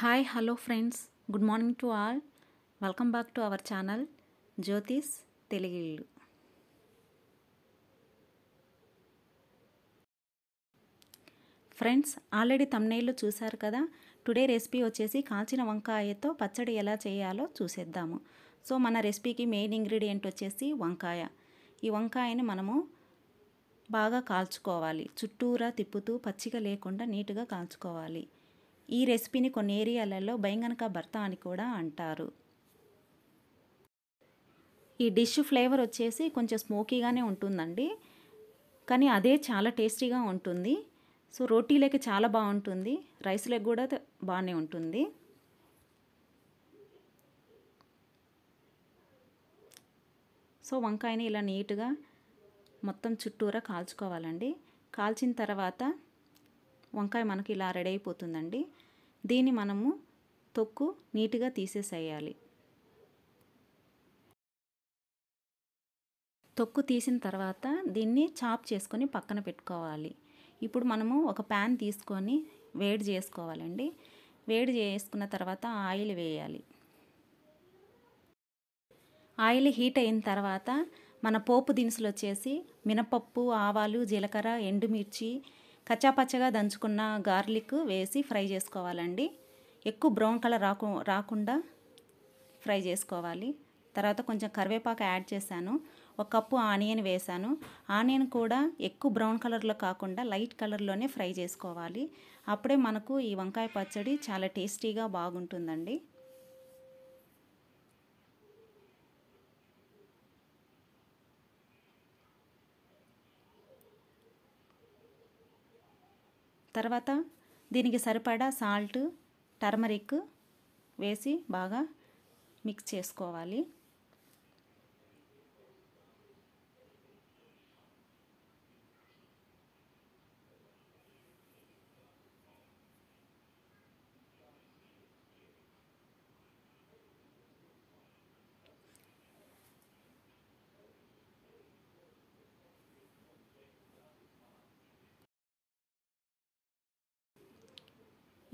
hi hello friends good morning to all welcome back to our channel Jyothish తెలుగిళ్ళు friends already తమ్నైల్లో చూశారు కదా today recipe వచ్చేసి కాల్చిన వంకాయతో పచ్చడి ఎలా చేయాలో చూసేద్దాము సో మన రెసిపీకి మెయిన్ ఇంగ్రీడియంట్ వచ్చేసి వంకాయ ఈ వంకాయని మనము బాగా కాల్చుకోవాలి చుట్టూరా తిప్పుతూ పచ్చిగా లేకుండా నీట్గా కాల్చుకోవాలి ఈ రెసిపీని కొన్ని ఏరియాలలో బైంగనక భర్త అని కూడా అంటారు ఈ డిష్ ఫ్లేవర్ వచ్చేసి కొంచెం స్మోకీగానే ఉంటుందండి కానీ అదే చాలా టేస్టీగా ఉంటుంది సో రోటీలకి చాలా బాగుంటుంది రైస్లోకి కూడా బాగానే ఉంటుంది సో వంకాయని ఇలా నీట్గా మొత్తం చుట్టూరా కాల్చుకోవాలండి కాల్చిన తర్వాత వంకాయ మనకి ఇలా రెడీ అయిపోతుందండి దీన్ని మనము తొక్కు నీట్గా తీసేసేయాలి తొక్కు తీసిన తర్వాత దీన్ని చాప్ చేసుకొని పక్కన పెట్టుకోవాలి ఇప్పుడు మనము ఒక ప్యాన్ తీసుకొని వేడి చేసుకోవాలండి వేడి చేసుకున్న తర్వాత ఆయిల్ వేయాలి ఆయిల్ హీట్ అయిన తర్వాత మన పోపు దినుసులు వచ్చేసి మినపప్పు ఆవాలు జీలకర్ర ఎండుమిర్చి కచ్చాపచ్చగా దంచుకున్న గార్లిక్ వేసి ఫ్రై చేసుకోవాలండి ఎక్కువ బ్రౌన్ కలర్ రాకు రాకుండా ఫ్రై చేసుకోవాలి తర్వాత కొంచెం కరివేపాకు యాడ్ చేశాను ఒక కప్పు ఆనియన్ వేశాను ఆనియన్ కూడా ఎక్కువ బ్రౌన్ కలర్లో కాకుండా లైట్ కలర్లోనే ఫ్రై చేసుకోవాలి అప్పుడే మనకు ఈ వంకాయ పచ్చడి చాలా టేస్టీగా బాగుంటుందండి తర్వాత దీనికి సరిపడా సాల్ట్ టర్మరిక్ వేసి బాగా మిక్స్ చేసుకోవాలి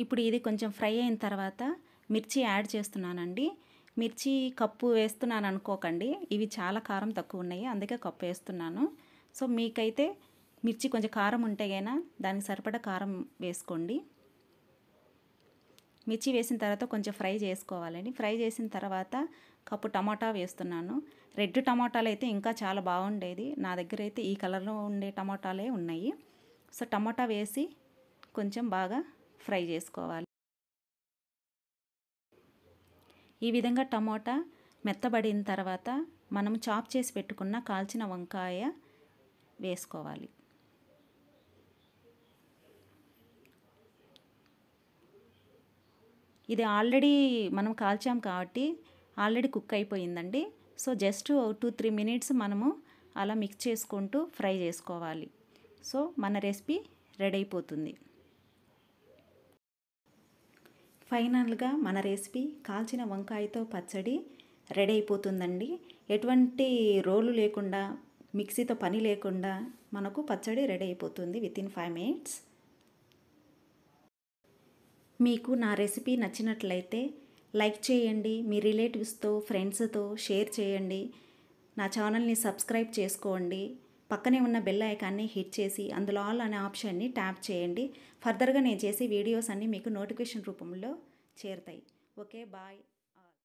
ఇప్పుడు ఇది కొంచెం ఫ్రై అయిన తర్వాత మిర్చి యాడ్ చేస్తున్నానండి మిర్చి కప్పు వేస్తున్నాను అనుకోకండి ఇవి చాలా కారం తక్కువ ఉన్నాయి అందుకే కప్పు వేస్తున్నాను సో మీకైతే మిర్చి కొంచెం కారం ఉంటే గైనా దానికి సరిపడా కారం వేసుకోండి మిర్చి వేసిన తర్వాత కొంచెం ఫ్రై చేసుకోవాలండి ఫ్రై చేసిన తర్వాత కప్పు టమాటా వేస్తున్నాను రెడ్ టమాటాలు అయితే ఇంకా చాలా బాగుండేది నా దగ్గర అయితే ఈ కలర్లో ఉండే టమాటాలే ఉన్నాయి సో టమాటా వేసి కొంచెం బాగా ఫ్రై చేసుకోవాలి ఈ విధంగా టమోటా మెత్తబడిన తర్వాత మనం చాప్ చేసి పెట్టుకున్న కాల్చిన వంకాయ వేసుకోవాలి ఇది ఆల్రెడీ మనం కాల్చాం కాబట్టి ఆల్రెడీ కుక్ అయిపోయిందండి so just two three minutes మనము అలా మిక్స్ చేసుకుంటూ ఫ్రై చేసుకోవాలి సో మన రెసిపీ రెడీ అయిపోతుంది ఫైనల్గా మన రెసిపీ కాల్చిన వంకాయతో పచ్చడి రెడీ అయిపోతుందండి ఎటువంటి రోలు లేకుండా మిక్సీతో పని లేకుండా మనకు పచ్చడి రెడీ అయిపోతుంది విత్ ఇన్ ఫైవ్ మినిట్స్ మీకు నా రెసిపీ నచ్చినట్లయితే లైక్ చేయండి మీ రిలేటివ్స్తో ఫ్రెండ్స్తో షేర్ చేయండి నా ఛానల్ని సబ్స్క్రైబ్ చేసుకోండి పక్కనే ఉన్న బెల్ ఐకాన్ని హిట్ చేసి అందులో ఆల్ అనే ఆప్షన్ని ట్యాప్ చేయండి ఫర్దర్గా నేను చేసే వీడియోస్ అన్నీ మీకు నోటిఫికేషన్ రూపంలో చేరుతాయి ఓకే బాయ్